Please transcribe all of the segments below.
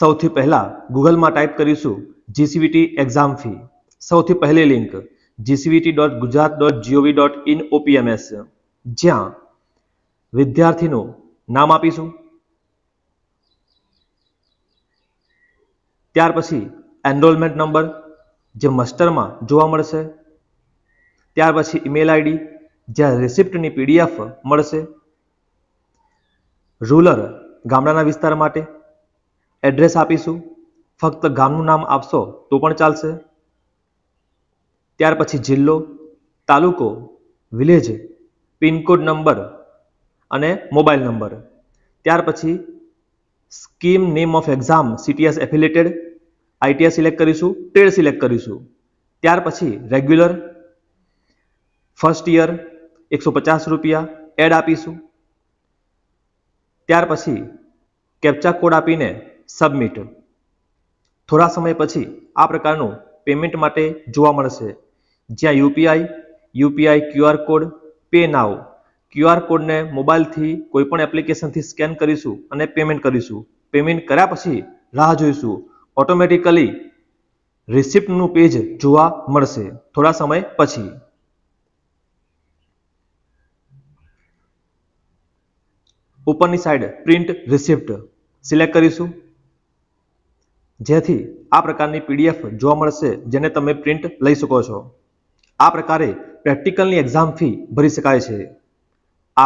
સૌથી પહેલાં ગૂગલમાં ટાઈપ કરીશું જીસીવીટી એક્ઝામ ફી સૌથી પહેલી link GCVT dot Gujarat dot GOV dot in OPMS જ્યાં વિદ્યાર્થીનું નામ આપીશું ત્યાર પછી એનરોલમેન્ટ નંબર જે મસ્ટરમાં જોવા મળશે ત્યાર પછી ઈમેલ આઈડી જ્યાં રિસિપ્ટની પીડીએફ મળશે રૂલર ગામડાના વિસ્તાર માટે એડ્રેસ આપીશું ફક્ત ગામનું નામ આપશો તો પણ ચાલશે ત્યાર પછી જિલ્લો તાલુકો વિલેજ પિનકોડ નંબર અને મોબાઈલ નંબર ત્યાર પછી scheme name of exam CTS affiliated ITI select કરીશું ટ્રેડ સિલેક્ટ કરીશું ત્યાર પછી રેગ્યુલર ફર્સ્ટ યર એકસો પચાસ રૂપિયા એડ આપીશું ત્યાર પછી કેપ્ચા કોડ આપીને સબમિટ થોડા સમય પછી આ પ્રકારનું પેમેન્ટ માટે જોવા મળશે જ્યાં UPI UPI QR code pay now QR કોડને મોબાઈલથી કોઈપણ એપ્લિકેશનથી સ્કેન કરીશું અને પેમેન્ટ કરીશું પેમેન્ટ કર્યા પછી રાહ જોઈશું ઓટોમેટિકલી રિસિપ્ટનું પેજ જોવા મળશે થોડા સમય પછી ઉપરની સાઈડ પ્રિન્ટ રિસિપ્ટ સિલેક્ટ કરીશું જેથી આ પ્રકારની પીડીએફ જોવા મળશે જેને તમે પ્રિન્ટ લઈ શકો છો આ પ્રકારે પ્રેક્ટિકલની એક્ઝામ ફી ભરી શકાય છે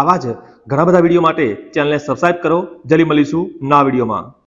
આવા જ ઘણા બધા વિડીયો માટે ચેનલને સબસ્ક્રાઇબ કરો જલી મળીશું ના વિડીયોમાં